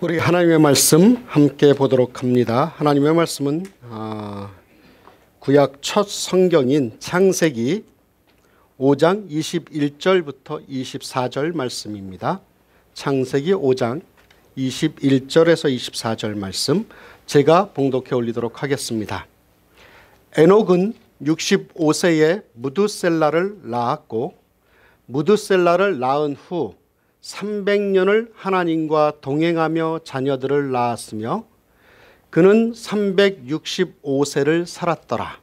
우리 하나님의 말씀 함께 보도록 합니다. 하나님의 말씀은 아, 구약 첫 성경인 창세기 5장 21절부터 24절 말씀입니다. 창세기 5장 21절에서 24절 말씀 제가 봉독해 올리도록 하겠습니다. 에녹은 65세에 무두셀라를 낳았고 무두셀라를 낳은 후 300년을 하나님과 동행하며 자녀들을 낳았으며 그는 365세를 살았더라.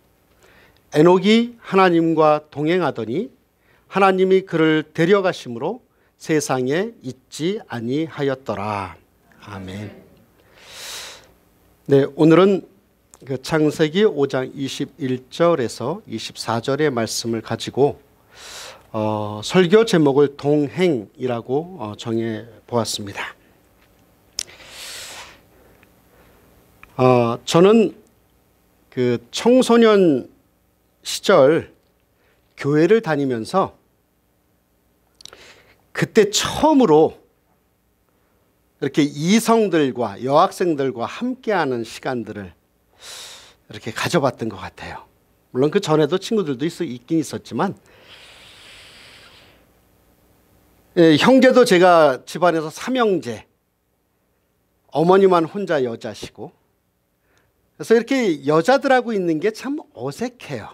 에녹이 하나님과 동행하더니 하나님이 그를 데려가심으로 세상에 있지 아니하였더라. 아멘. 네, 오늘은 그 창세기 5장 21절에서 24절의 말씀을 가지고 어, 설교 제목을 동행이라고 어, 정해 보았습니다. 어, 저는 그 청소년 시절 교회를 다니면서 그때 처음으로 이렇게 이성들과 여학생들과 함께하는 시간들을 이렇게 가져봤던 것 같아요. 물론 그 전에도 친구들도 있, 있긴 있었지만 예, 형제도 제가 집안에서 삼형제 어머니만 혼자 여자시고 그래서 이렇게 여자들하고 있는 게 참 어색해요.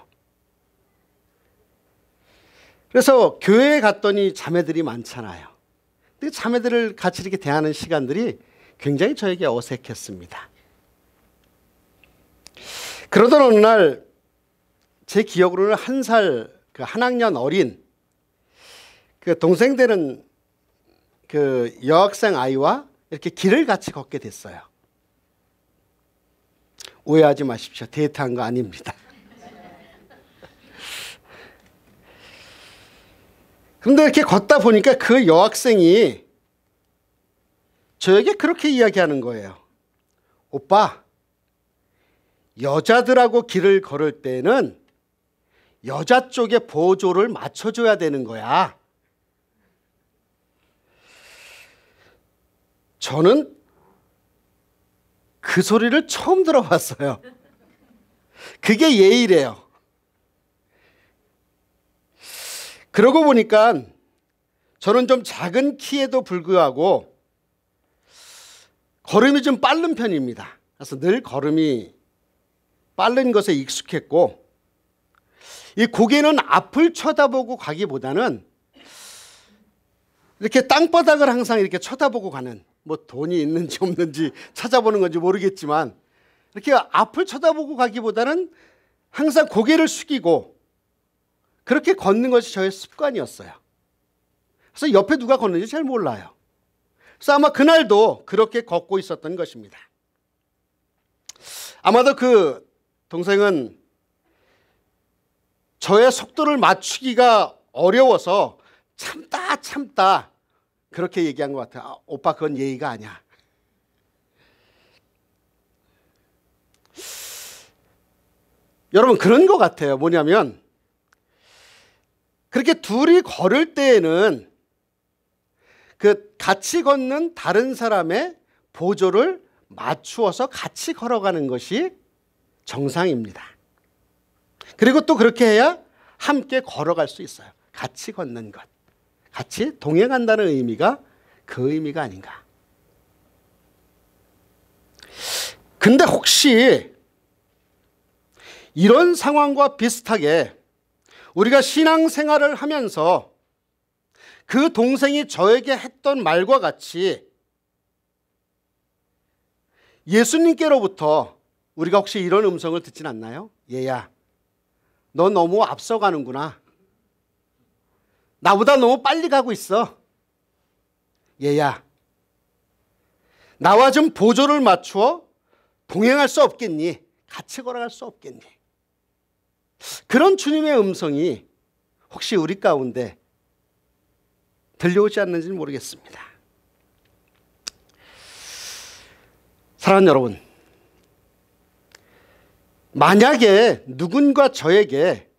그래서 교회에 갔더니 자매들이 많잖아요. 근데 그 자매들을 같이 이렇게 대하는 시간들이 굉장히 저에게 어색했습니다. 그러던 어느 날 제 기억으로는 한 살 그한 그 학년 어린 그 동생 되는 그 여학생 아이와 이렇게 길을 같이 걷게 됐어요. 오해하지 마십시오. 데이트한 거 아닙니다. 그런데 이렇게 걷다 보니까 그 여학생이 저에게 그렇게 이야기하는 거예요. 오빠, 여자들하고 길을 걸을 때는 여자 쪽에 보조를 맞춰줘야 되는 거야. 저는 그 소리를 처음 들어봤어요. 그게 예의래요. 그러고 보니까 저는 좀 작은 키에도 불구하고 걸음이 좀 빠른 편입니다. 그래서 늘 걸음이 빠른 것에 익숙했고 이 고개는 앞을 쳐다보고 가기보다는 이렇게 땅바닥을 항상 이렇게 쳐다보고 가는 뭐 돈이 있는지 없는지 찾아보는 건지 모르겠지만 이렇게 앞을 쳐다보고 가기보다는 항상 고개를 숙이고 그렇게 걷는 것이 저의 습관이었어요. 그래서 옆에 누가 걷는지 잘 몰라요. 그래서 아마 그날도 그렇게 걷고 있었던 것입니다. 아마도 그 동생은 저의 속도를 맞추기가 어려워서 참다 참다 그렇게 얘기한 것 같아요. 아, 오빠 그건 예의가 아니야. 여러분 그런 것 같아요. 뭐냐면 그렇게 둘이 걸을 때에는 그 같이 걷는 다른 사람의 보조를 맞추어서 같이 걸어가는 것이 정상입니다. 그리고 또 그렇게 해야 함께 걸어갈 수 있어요. 같이 걷는 것. 같이 동행한다는 의미가 그 의미가 아닌가. 근데 혹시 이런 상황과 비슷하게 우리가 신앙생활을 하면서 그 동생이 저에게 했던 말과 같이 예수님께로부터 우리가 혹시 이런 음성을 듣진 않나요? 얘야, 너 너무 앞서가는구나. 나보다 너무 빨리 가고 있어. 얘야, 나와 좀 보조를 맞추어 동행할 수 없겠니? 같이 걸어갈 수 없겠니? 그런 주님의 음성이 혹시 우리 가운데 들려오지 않는지 모르겠습니다. 사랑하는 여러분, 만약에 누군가 저에게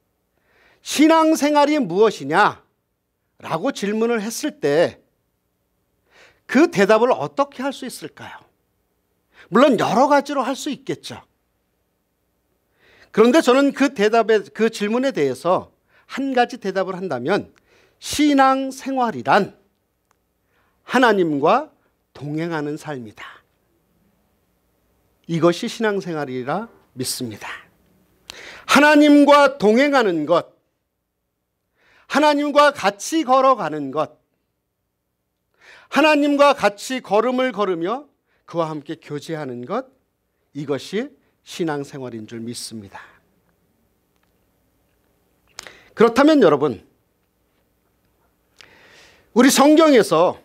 신앙생활이 무엇이냐? 라고 질문을 했을 때 그 대답을 어떻게 할 수 있을까요? 물론 여러 가지로 할 수 있겠죠. 그런데 저는 그 대답에, 그 질문에 대해서 한 가지 대답을 한다면 신앙 생활이란 하나님과 동행하는 삶이다. 이것이 신앙생활이라 믿습니다. 하나님과 동행하는 것, 하나님과 같이 걸어가는 것. 하나님과 같이 걸음을 걸으며 그와 함께 교제하는 것. 이것이 신앙생활인 줄 믿습니다. 그렇다면 여러분, 우리 성경에서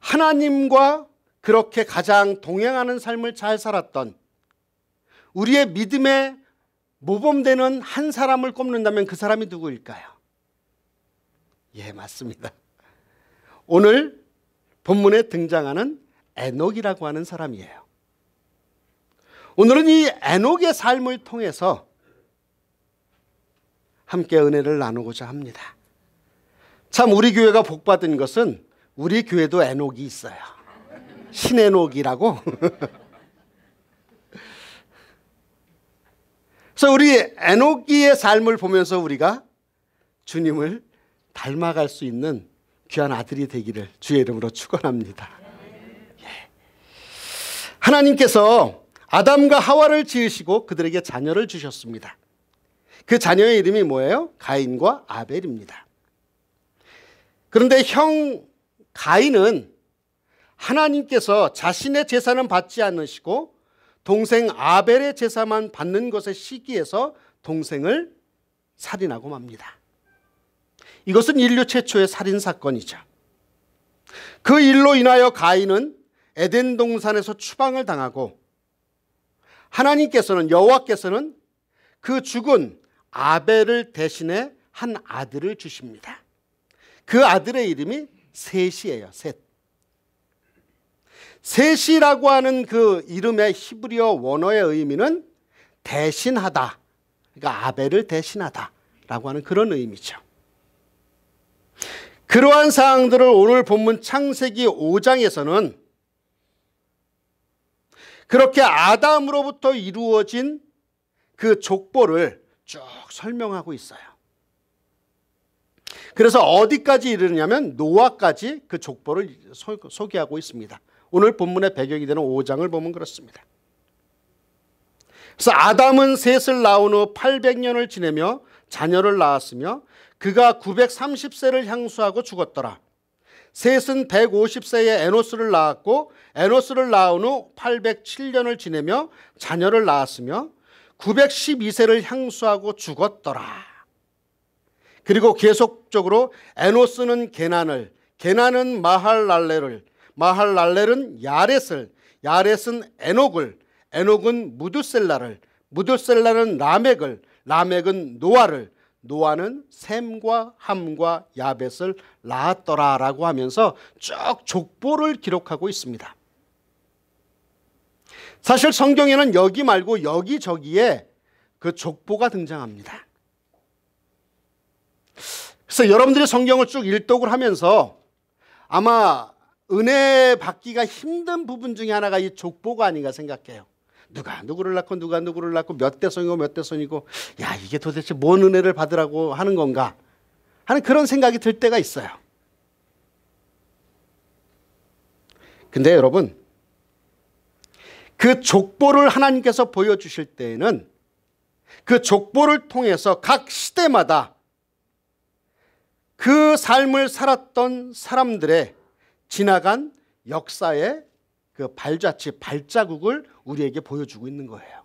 하나님과 그렇게 가장 동행하는 삶을 잘 살았던 우리의 믿음의 모범되는 한 사람을 꼽는다면 그 사람이 누구일까요? 예, 맞습니다. 오늘 본문에 등장하는 에녹이라고 하는 사람이에요. 오늘은 이 에녹의 삶을 통해서 함께 은혜를 나누고자 합니다. 참 우리 교회가 복 받은 것은 우리 교회도 에녹이 있어요. 신에녹이라고 그래서 우리 에녹기의 삶을 보면서 우리가 주님을 닮아갈 수 있는 귀한 아들이 되기를 주의 이름으로 축원합니다. 예. 하나님께서 아담과 하와를 지으시고 그들에게 자녀를 주셨습니다. 그 자녀의 이름이 뭐예요? 가인과 아벨입니다. 그런데 형 가인은 하나님께서 자신의 재산은 받지 않으시고 동생 아벨의 제사만 받는 것의시기에서 동생을 살인하고 맙니다. 이것은 인류 최초의 살인 사건이죠. 그 일로 인하여 가인은 에덴 동산에서 추방을 당하고 하나님께서는 여호와께서는 그 죽은 아벨을 대신해 한 아들을 주십니다. 그 아들의 이름이 셋이에요. 셋. 셋이라고 하는 그 이름의 히브리어 원어의 의미는 대신하다. 그러니까 아벨을 대신하다라고 하는 그런 의미죠. 그러한 사항들을 오늘 본문 창세기 5장에서는 그렇게 아담으로부터 이루어진 그 족보를 쭉 설명하고 있어요. 그래서 어디까지 이르냐면 노아까지 그 족보를 소개하고 있습니다. 오늘 본문의 배경이 되는 5장을 보면 그렇습니다. 그래서 아담은 셋을 낳은 후 800년을 지내며 자녀를 낳았으며 그가 930세를 향수하고 죽었더라. 셋은 150세에 에노스를 낳았고 에노스를 낳은 후 807년을 지내며 자녀를 낳았으며 912세를 향수하고 죽었더라. 그리고 계속적으로 에노스는 게난을, 게난은 마할랄레를, 마할랄렐은 야렛을, 야렛은 에녹을, 에녹은 무두셀라를, 무두셀라는 라멕을, 라멕은 노아를, 노아는 샘과 함과 야벳을 낳았더라라고 하면서 쭉 족보를 기록하고 있습니다. 사실 성경에는 여기 말고 여기저기에 그 족보가 등장합니다. 그래서 여러분들이 성경을 쭉 일독을 하면서 아마 은혜 받기가 힘든 부분 중에 하나가 이 족보가 아닌가 생각해요. 누가 누구를 낳고 누가 누구를 낳고 몇 대손이고 몇 대손이고 야 이게 도대체 뭔 은혜를 받으라고 하는 건가 하는 그런 생각이 들 때가 있어요. 근데 여러분 그 족보를 하나님께서 보여주실 때에는 그 족보를 통해서 각 시대마다 그 삶을 살았던 사람들의 지나간 역사의 그 발자취, 발자국을 우리에게 보여주고 있는 거예요.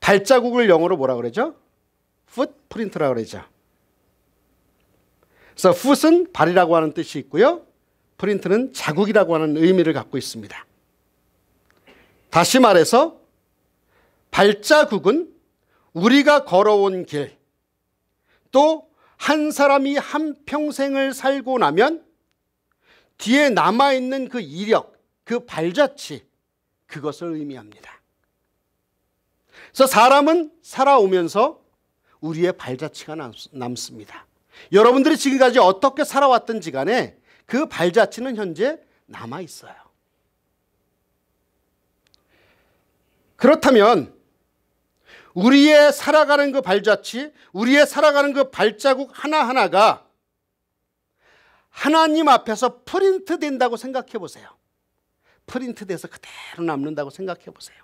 발자국을 영어로 뭐라 그러죠? footprint라고 그러죠. 그래서 foot은 발이라고 하는 뜻이 있고요. 프린트는 자국이라고 하는 의미를 갖고 있습니다. 다시 말해서 발자국은 우리가 걸어온 길, 또 한 사람이 한 평생을 살고 나면 뒤에 남아있는 그 이력, 그 발자취, 그것을 의미합니다. 그래서 사람은 살아오면서 우리의 발자취가 남, 습니다 여러분들이 지금까지 어떻게 살아왔든지 간에 그 발자취는 현재 남아있어요. 그렇다면 우리의 살아가는 그 발자취, 우리의 살아가는 그 발자국 하나하나가 하나님 앞에서 프린트 된다고 생각해 보세요. 프린트 돼서 그대로 남는다고 생각해 보세요.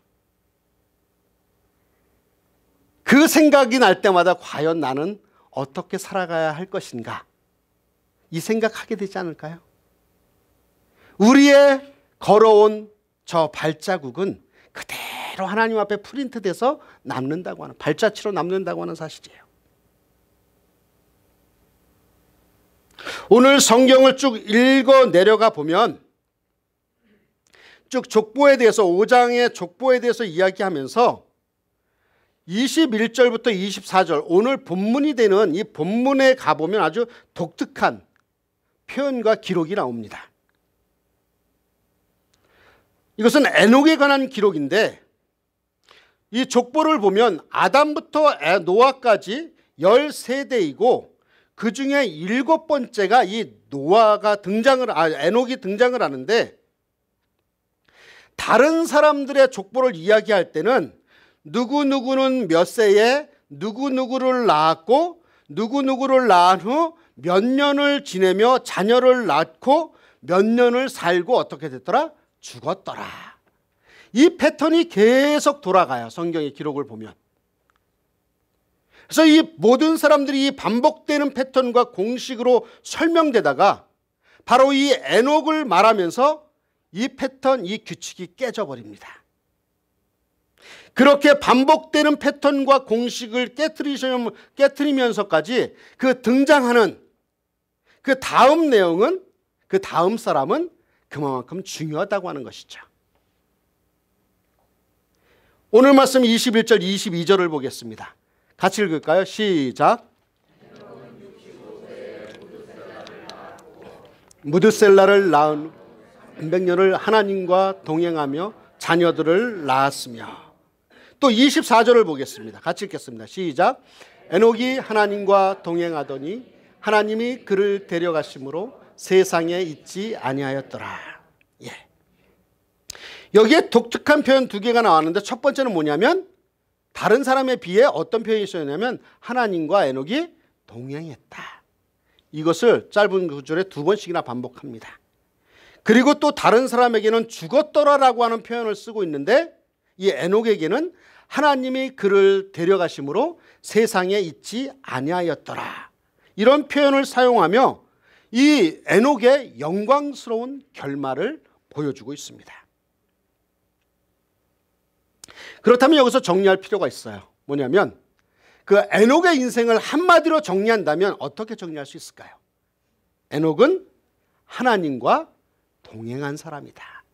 그 생각이 날 때마다 과연 나는 어떻게 살아가야 할 것인가? 이 생각하게 되지 않을까요? 우리의 걸어온 저 발자국은 그대로 하나님 앞에 프린트돼서 남는다고 하는 발자취로 남는다고 하는 사실이에요. 오늘 성경을 쭉 읽어 내려가 보면 쭉 족보에 대해서 5장의 족보에 대해서 이야기하면서 21절부터 24절 오늘 본문이 되는 이 본문에 가보면 아주 독특한 표현과 기록이 나옵니다. 이것은 에녹에 관한 기록인데 이 족보를 보면 아담부터 노아까지 1세대이고 그 중에 일곱 번째가 이 노아가 등장을 아 에녹이 등장을 하는데 다른 사람들의 족보를 이야기할 때는 누구누구는 몇 세에 누구누구를 낳았고 누구누구를 낳은 후 몇 년을 지내며 자녀를 낳고 몇 년을 살고 어떻게 됐더라? 죽었더라. 이 패턴이 계속 돌아가요. 성경의 기록을 보면. 그래서 이 모든 사람들이 반복되는 패턴과 공식으로 설명되다가 바로 이 에녹을 말하면서 이 패턴, 이 규칙이 깨져버립니다. 그렇게 반복되는 패턴과 공식을 깨트리면서까지그 등장하는 그 다음 내용은 그 다음 사람은 그만큼 중요하다고 하는 것이죠. 오늘 말씀 21절 22절을 보겠습니다. 같이 읽을까요? 시작. 무드셀라를 낳은 300년을 하나님과 동행하며 자녀들을 낳았으며 또 24절을 보겠습니다. 같이 읽겠습니다. 시작. 에녹이 하나님과 동행하더니 하나님이 그를 데려가심으로 세상에 있지 아니하였더라. 예. 여기에 독특한 표현 두 개가 나왔는데 첫 번째는 뭐냐면 다른 사람에 비해 어떤 표현이 있었냐면 하나님과 에녹이 동행했다. 이것을 짧은 구절에 두 번씩이나 반복합니다. 그리고 또 다른 사람에게는 죽었더라라고 하는 표현을 쓰고 있는데 이 에녹에게는 하나님이 그를 데려가심으로 세상에 있지 아니하였더라. 이런 표현을 사용하며 이 에녹의 영광스러운 결말을 보여주고 있습니다. 그렇다면 여기서 정리할 필요가 있어요. 뭐냐면 그 에녹의 인생을 한마디로 정리한다면 어떻게 정리할 수 있을까요? 에녹은 하나님과 동행한 사람이다.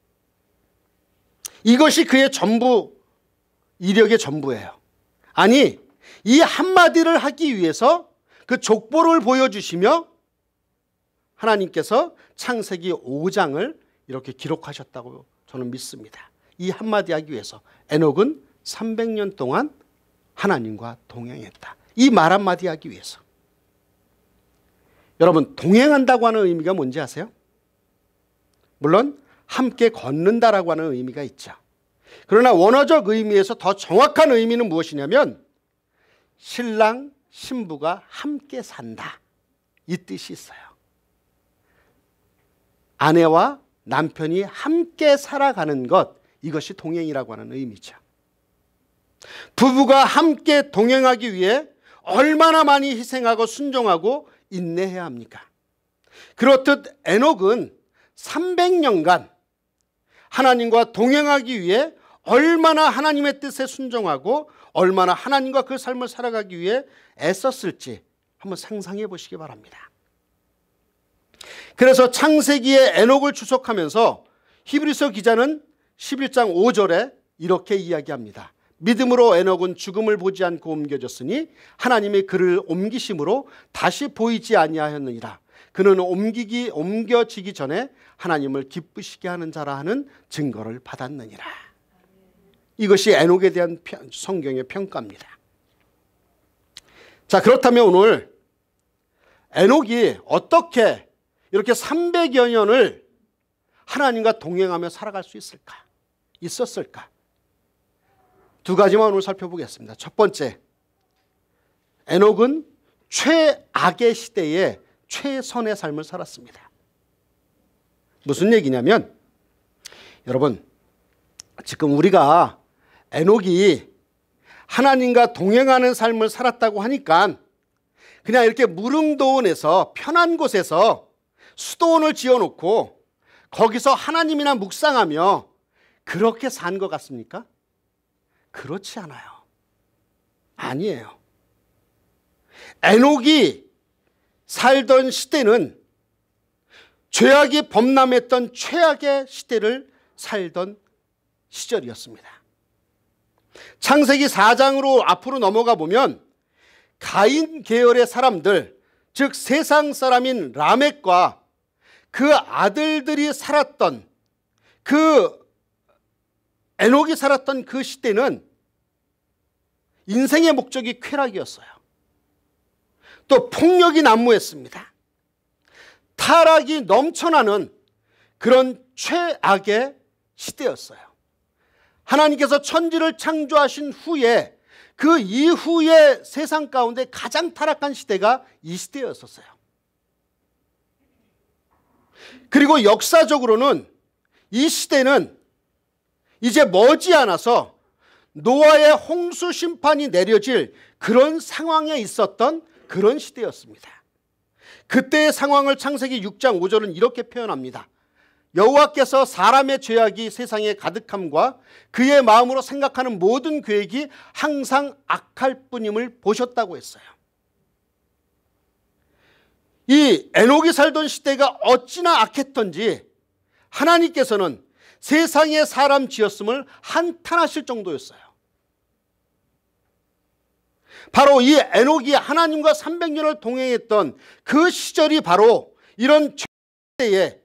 이것이 그의 전부 이력의 전부예요. 아니 이 한마디를 하기 위해서 그 족보를 보여주시며 하나님께서 창세기 5장을 이렇게 기록하셨다고 저는 믿습니다. 이 한마디 하기 위해서 에녹은 300년 동안 하나님과 동행했다. 이 말 한마디 하기 위해서. 여러분 동행한다고 하는 의미가 뭔지 아세요? 물론 함께 걷는다라고 하는 의미가 있죠. 그러나 원어적 의미에서 더 정확한 의미는 무엇이냐면 신랑 신부가 함께 산다 이 뜻이 있어요. 아내와 남편이 함께 살아가는 것 이것이 동행이라고 하는 의미죠. 부부가 함께 동행하기 위해 얼마나 많이 희생하고 순종하고 인내해야 합니까? 그렇듯 에녹은 300년간 하나님과 동행하기 위해 얼마나 하나님의 뜻에 순종하고 얼마나 하나님과 그 삶을 살아가기 위해 애썼을지 한번 상상해 보시기 바랍니다. 그래서 창세기에 에녹을 주석하면서 히브리서 기자는 11장 5절에 이렇게 이야기합니다. 믿음으로 에녹은 죽음을 보지 않고 옮겨졌으니 하나님이 그를 옮기심으로 다시 보이지 아니하였느니라. 그는 옮기기 옮겨지기 전에 하나님을 기쁘시게 하는 자라 하는 증거를 받았느니라. 이것이 에녹에 대한 성경의 평가입니다. 자, 그렇다면 오늘 에녹이 어떻게 이렇게 300여 년을 하나님과 동행하며 살아갈 수 있을까? 있었을까? 두 가지만 오늘 살펴보겠습니다. 첫 번째, 에녹은 최악의 시대에 최선의 삶을 살았습니다. 무슨 얘기냐면, 여러분, 지금 우리가 에녹이 하나님과 동행하는 삶을 살았다고 하니까 그냥 이렇게 무릉도원에서 편한 곳에서 수도원을 지어놓고 거기서 하나님이나 묵상하며 그렇게 산 것 같습니까? 그렇지 않아요. 아니에요. 에녹이 살던 시대는 죄악이 범람했던 최악의 시대를 살던 시절이었습니다. 창세기 4장으로 앞으로 넘어가 보면 가인 계열의 사람들, 즉 세상 사람인 라멕과 그 아들들이 살았던 그 에녹이 살았던 그 시대는 인생의 목적이 쾌락이었어요. 또 폭력이 난무했습니다. 타락이 넘쳐나는 그런 최악의 시대였어요. 하나님께서 천지를 창조하신 후에 그 이후의 세상 가운데 가장 타락한 시대가 이 시대였었어요. 그리고 역사적으로는 이 시대는 이제 머지않아서 노아의 홍수 심판이 내려질 그런 상황에 있었던 그런 시대였습니다. 그때의 상황을 창세기 6장 5절은 이렇게 표현합니다. 여호와께서 사람의 죄악이 세상에 가득함과 그의 마음으로 생각하는 모든 계획이 항상 악할 뿐임을 보셨다고 했어요. 이 에녹이 살던 시대가 어찌나 악했던지 하나님께서는 세상의 사람 지었음을 한탄하실 정도였어요. 바로 이 에녹이 하나님과 300년을 동행했던 그 시절이 바로 이런 때에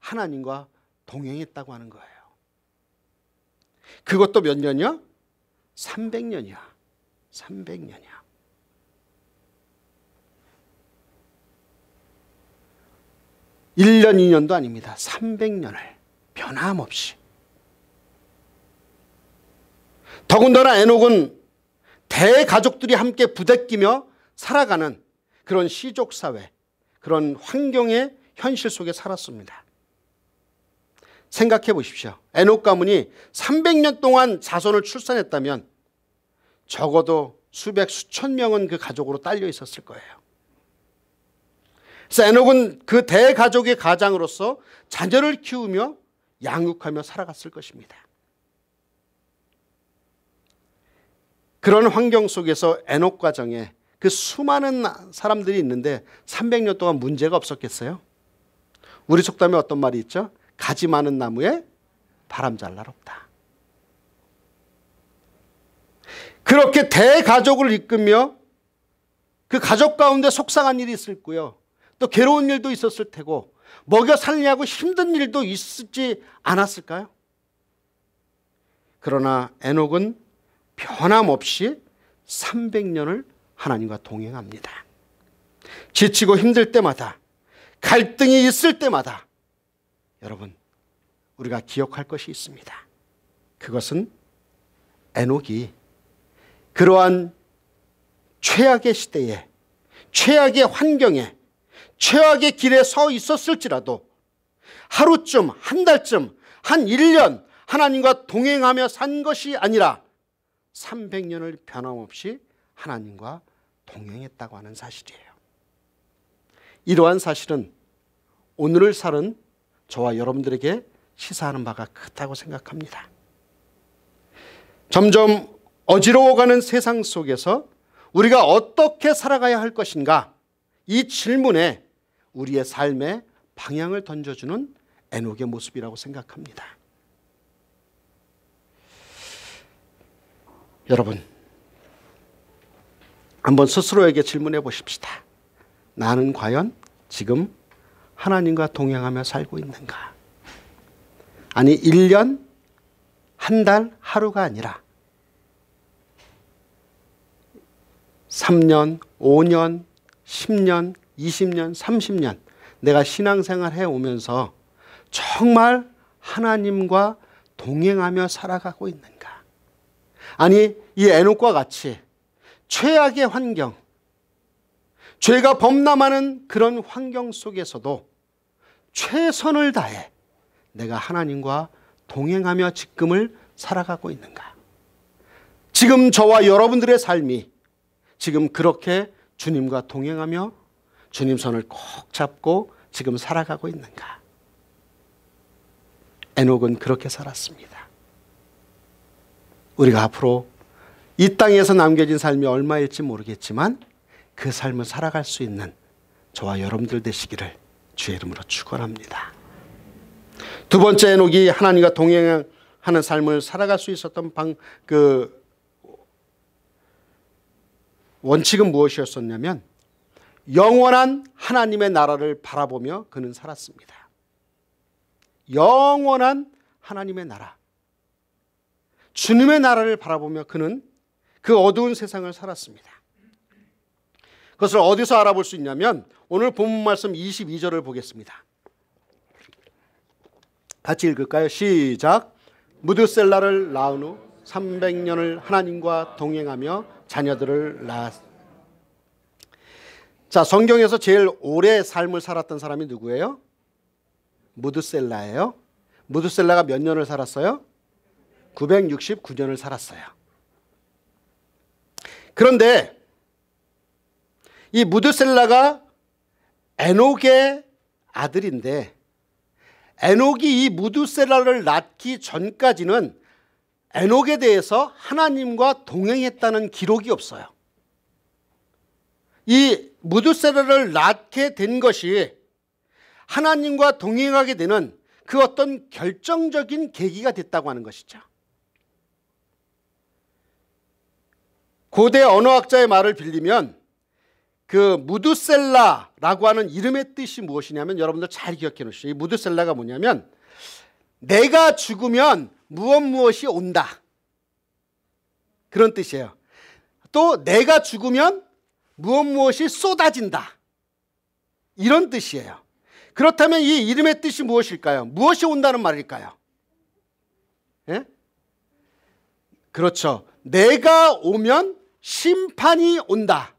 하나님과 동행했다고 하는 거예요. 그것도 몇 년이요? 300년이야. 300년이야. 일년이년도 아닙니다. 300년을. 변함없이. 더군다나 에녹은 대가족들이 함께 부대끼며 살아가는 그런 시족사회, 그런 환경의 현실 속에 살았습니다. 생각해 보십시오. 에녹 가문이 300년 동안 자손을 출산했다면 적어도 수백 수천 명은 그 가족으로 딸려 있었을 거예요. 그래서 에녹은 그 대가족의 가장으로서 자녀를 키우며 양육하며 살아갔을 것입니다. 그런 환경 속에서 에녹 과정에 그 수많은 사람들이 있는데 300년 동안 문제가 없었겠어요? 우리 속담에 어떤 말이 있죠? 가지 많은 나무에 바람 잘 날 없다. 그렇게 대가족을 이끌며 그 가족 가운데 속상한 일이 있을 거요. 또 괴로운 일도 있었을 테고 먹여 살리하고 힘든 일도 있지 었 않았을까요? 그러나 에녹은 변함없이 300년을 하나님과 동행합니다. 지치고 힘들 때마다 갈등이 있을 때마다 여러분 우리가 기억할 것이 있습니다. 그것은 에녹이 그러한 최악의 시대에 최악의 환경에 최악의 길에 서 있었을지라도 하루쯤, 한 달쯤, 한 1년 하나님과 동행하며 산 것이 아니라 300년을 변함없이 하나님과 동행했다고 하는 사실이에요. 이러한 사실은 오늘을 사는 저와 여러분들에게 시사하는 바가 크다고 생각합니다. 점점 어지러워가는 세상 속에서 우리가 어떻게 살아가야 할 것인가 이 질문에 우리의 삶에 방향을 던져주는 에녹의 모습이라고 생각합니다. 여러분, 한번 스스로에게 질문해 보십시다. 나는 과연 지금 하나님과 동행하며 살고 있는가? 아니, 1년, 한 달, 하루가 아니라 3년, 5년, 10년, 20년, 30년 내가 신앙생활 해오면서 정말 하나님과 동행하며 살아가고 있는가? 아니, 이 에녹과 같이 최악의 환경, 죄가 범람하는 그런 환경 속에서도 최선을 다해 내가 하나님과 동행하며 지금을 살아가고 있는가? 지금 저와 여러분들의 삶이 지금 그렇게 주님과 동행하며 주님 손을 꼭 잡고 지금 살아가고 있는가? 에녹은 그렇게 살았습니다. 우리가 앞으로 이 땅에서 남겨진 삶이 얼마일지 모르겠지만 그 삶을 살아갈 수 있는 저와 여러분들 되시기를 주의 이름으로 축원합니다. 두 번째 에녹이 하나님과 동행하는 삶을 살아갈 수 있었던 방그 원칙은 무엇이었었냐면 영원한 하나님의 나라를 바라보며 그는 살았습니다. 영원한 하나님의 나라. 주님의 나라를 바라보며 그는 그 어두운 세상을 살았습니다. 그것을 어디서 알아볼 수 있냐면 오늘 본문 말씀 22절을 보겠습니다. 같이 읽을까요? 시작. 무드셀라를 낳은 후 300년을 하나님과 동행하며 자녀들을 낳았습니다. 자, 성경에서 제일 오래 삶을 살았던 사람이 누구예요? 무드셀라예요. 무드셀라가 몇 년을 살았어요? 969년을 살았어요. 그런데 이 무드셀라가 에녹의 아들인데 에녹이 이 무드셀라를 낳기 전까지는 에녹에 대해서 하나님과 동행했다는 기록이 없어요. 이 무드세라를 낳게 된 것이 하나님과 동행하게 되는 그 어떤 결정적인 계기가 됐다고 하는 것이죠. 고대 언어학자의 말을 빌리면 그무드셀라라고 하는 이름의 뜻이 무엇이냐면 여러분들 잘 기억해 놓으시죠. 이무드셀라가 뭐냐면 내가 죽으면 무엇 무엇이 온다. 그런 뜻이에요. 또 내가 죽으면 무엇 무엇이 쏟아진다. 이런 뜻이에요. 그렇다면 이 이름의 뜻이 무엇일까요? 무엇이 온다는 말일까요? 예? 그렇죠. 내가 오면 심판이 온다.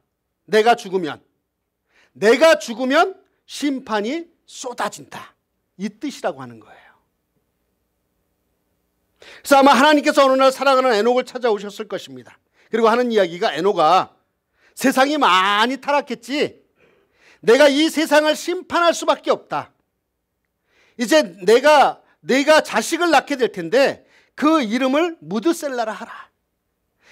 내가 죽으면. 내가 죽으면 심판이 쏟아진다. 이 뜻이라고 하는 거예요. 그래서 아마 하나님께서 어느 날 사랑하는 에녹을 찾아오셨을 것입니다. 그리고 하는 이야기가 에녹아 세상이 많이 타락했지. 내가 이 세상을 심판할 수밖에 없다. 이제 내가 내가 자식을 낳게 될 텐데 그 이름을 무드셀라라 하라.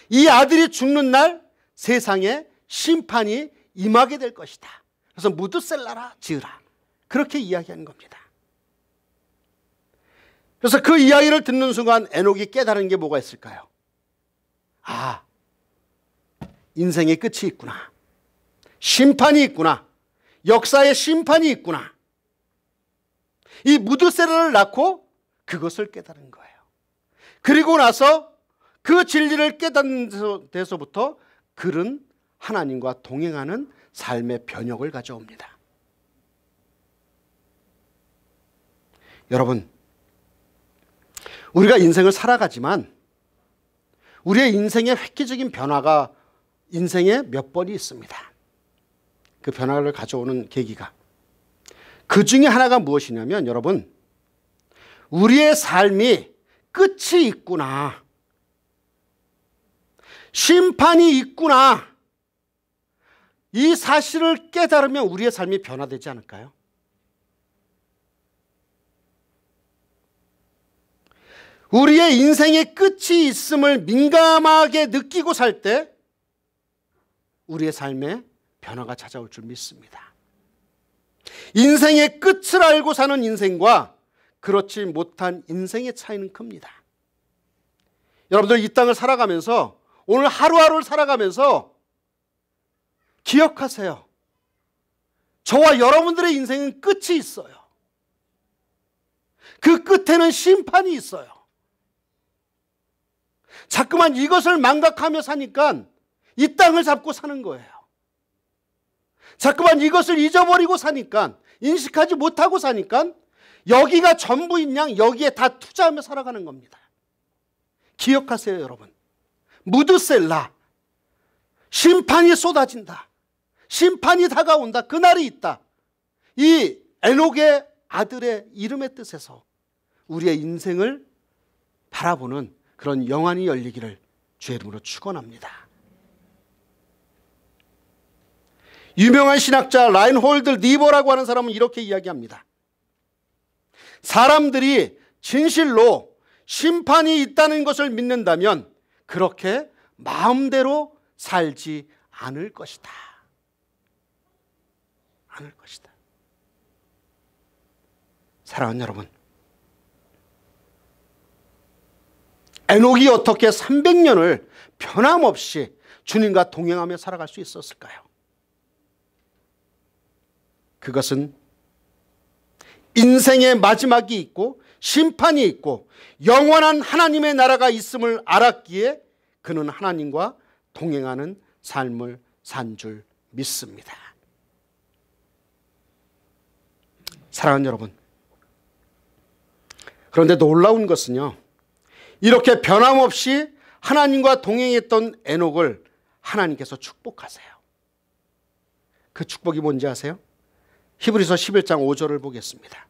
이 아들이 죽는 날 세상에 심판이 임하게 될 것이다. 그래서 무드셀라라 지으라. 그렇게 이야기하는 겁니다. 그래서 그 이야기를 듣는 순간 에녹이 깨달은 게 뭐가 있을까요? 아, 인생의 끝이 있구나. 심판이 있구나. 역사의 심판이 있구나. 이 무드세라를 낳고 그것을 깨달은 거예요. 그리고 나서 그 진리를 깨닫는 데서부터 그은 하나님과 동행하는 삶의 변혁을 가져옵니다. 여러분, 우리가 인생을 살아가지만 우리의 인생의 획기적인 변화가 인생에 몇 번이 있습니다. 그 변화를 가져오는 계기가. 그 중에 하나가 무엇이냐면 여러분, 우리의 삶이 끝이 있구나. 심판이 있구나. 이 사실을 깨달으면 우리의 삶이 변화되지 않을까요? 우리의 인생의 끝이 있음을 민감하게 느끼고 살때 우리의 삶에 변화가 찾아올 줄 믿습니다. 인생의 끝을 알고 사는 인생과 그렇지 못한 인생의 차이는 큽니다. 여러분들 이 땅을 살아가면서 오늘 하루하루를 살아가면서 기억하세요. 저와 여러분들의 인생은 끝이 있어요. 그 끝에는 심판이 있어요. 자꾸만 이것을 망각하며 사니까 이 땅을 잡고 사는 거예요. 자꾸만 이것을 잊어버리고 사니까 인식하지 못하고 사니까 여기가 전부인 양 여기에 다 투자하며 살아가는 겁니다. 기억하세요, 여러분. 무드셀라. 심판이 쏟아진다. 심판이 다가온다. 그날이 있다. 이 에녹의 아들의 이름의 뜻에서 우리의 인생을 바라보는 그런 영안이 열리기를 주의 이름으로 축원합니다. 유명한 신학자 라인홀드 니버라고 하는 사람은 이렇게 이야기합니다. 사람들이 진실로 심판이 있다는 것을 믿는다면 그렇게 마음대로 살지 않을 것이다. 않을 것이다. 사랑하는 여러분. 에녹이 어떻게 300년을 변함없이 주님과 동행하며 살아갈 수 있었을까요? 그것은 인생의 마지막이 있고 심판이 있고 영원한 하나님의 나라가 있음을 알았기에 그는 하나님과 동행하는 삶을 산 줄 믿습니다. 사랑하는 여러분. 그런데 놀라운 것은요. 이렇게 변함없이 하나님과 동행했던 에녹을 하나님께서 축복하세요. 그 축복이 뭔지 아세요? 히브리서 11장 5절을 보겠습니다.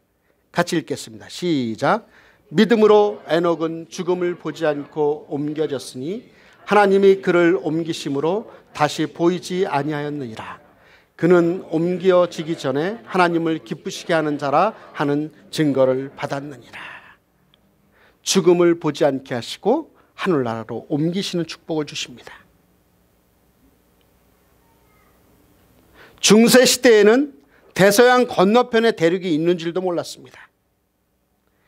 같이 읽겠습니다. 시작. 믿음으로 에녹은 죽음을 보지 않고 옮겨졌으니 하나님이 그를 옮기심으로 다시 보이지 아니하였느니라. 그는 옮겨지기 전에 하나님을 기쁘시게 하는 자라 하는 증거를 받았느니라. 죽음을 보지 않게 하시고 하늘나라로 옮기시는 축복을 주십니다. 중세 시대에는 대서양 건너편에 대륙이 있는 줄도 몰랐습니다.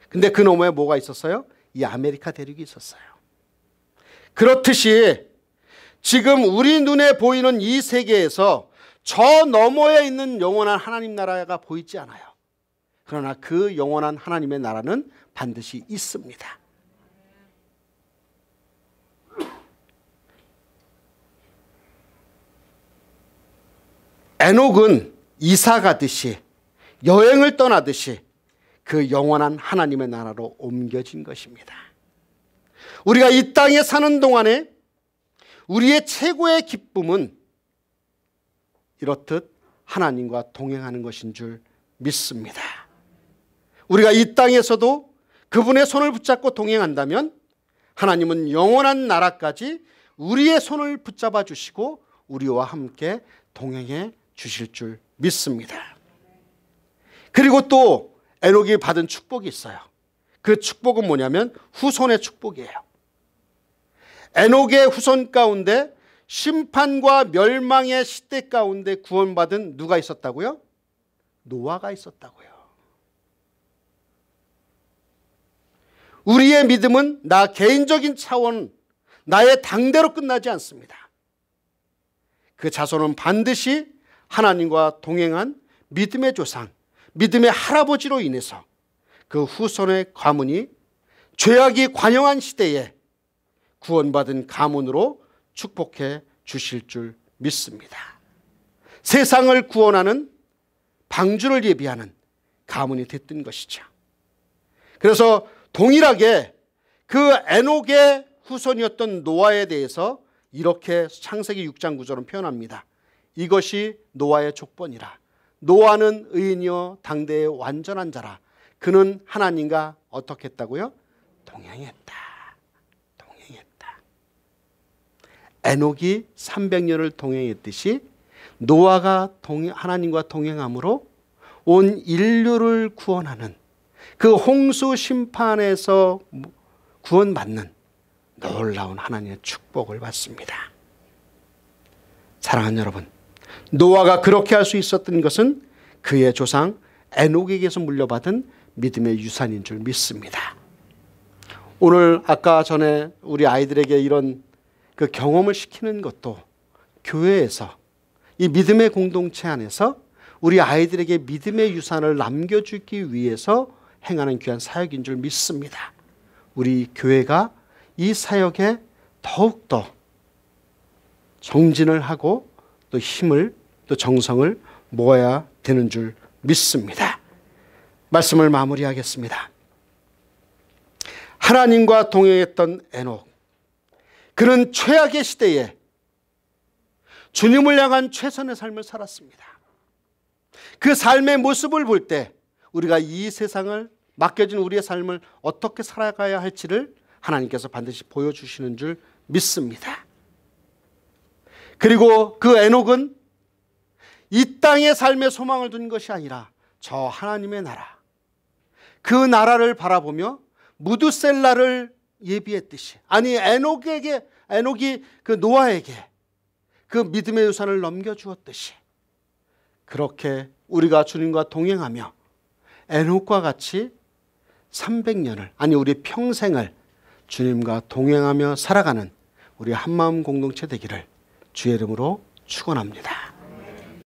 근데 그 너머에 뭐가 있었어요? 이 아메리카 대륙이 있었어요. 그렇듯이 지금 우리 눈에 보이는 이 세계에서 저 너머에 있는 영원한 하나님 나라가 보이지 않아요. 그러나 그 영원한 하나님의 나라는 반드시 있습니다. 에녹은 이사가듯이 여행을 떠나듯이 그 영원한 하나님의 나라로 옮겨진 것입니다. 우리가 이 땅에 사는 동안에 우리의 최고의 기쁨은 이렇듯 하나님과 동행하는 것인 줄 믿습니다. 우리가 이 땅에서도 그분의 손을 붙잡고 동행한다면 하나님은 영원한 나라까지 우리의 손을 붙잡아 주시고 우리와 함께 동행해 주실 줄 믿습니다. 그리고 또 에녹이 받은 축복이 있어요. 그 축복은 뭐냐면 후손의 축복이에요. 에녹의 후손 가운데 심판과 멸망의 시대 가운데 구원받은 누가 있었다고요? 노아가 있었다고요. 우리의 믿음은 나 개인적인 차원, 나의 당대로 끝나지 않습니다. 그 자손은 반드시 하나님과 동행한 믿음의 조상, 믿음의 할아버지로 인해서 그 후손의 가문이 죄악이 관영한 시대에 구원받은 가문으로 축복해 주실 줄 믿습니다. 세상을 구원하는 방주를 예비하는 가문이 됐던 것이죠. 그래서 동일하게 그 에녹의 후손이었던 노아에 대해서 이렇게 창세기 6장 9절은 표현합니다. 이것이 노아의 족본이라. 노아는 의인이요 당대의 완전한 자라. 그는 하나님과 어떻게 했다고요? 동행했다. 동행했다. 에녹이 300년을 동행했듯이 노아가 동행, 하나님과 동행함으로 온 인류를 구원하는 그 홍수 심판에서 구원받는 놀라운 하나님의 축복을 받습니다. 사랑하는 여러분, 노아가 그렇게 할 수 있었던 것은 그의 조상 에녹에게서 물려받은 믿음의 유산인 줄 믿습니다. 오늘 아까 전에 우리 아이들에게 이런 그 경험을 시키는 것도 교회에서 이 믿음의 공동체 안에서 우리 아이들에게 믿음의 유산을 남겨주기 위해서 행하는 귀한 사역인 줄 믿습니다. 우리 교회가 이 사역에 더욱더 정진을 하고 또 힘을 또 정성을 모아야 되는 줄 믿습니다. 말씀을 마무리하겠습니다. 하나님과 동행했던 에녹. 그는 최악의 시대에 주님을 향한 최선의 삶을 살았습니다. 그 삶의 모습을 볼 때 우리가 이 세상을 맡겨진 우리의 삶을 어떻게 살아가야 할지를 하나님께서 반드시 보여주시는 줄 믿습니다. 그리고 그 에녹은 이 땅의 삶에 소망을 둔 것이 아니라 저 하나님의 나라 그 나라를 바라보며 무두셀라를 예비했듯이 아니 에녹에게 에녹이 그 노아에게 그 믿음의 유산을 넘겨 주었듯이 그렇게 우리가 주님과 동행하며 에녹과 같이 300년을 아니 우리 평생을 주님과 동행하며 살아가는 우리 한마음 공동체 되기를 주의 이름으로 축원합니다.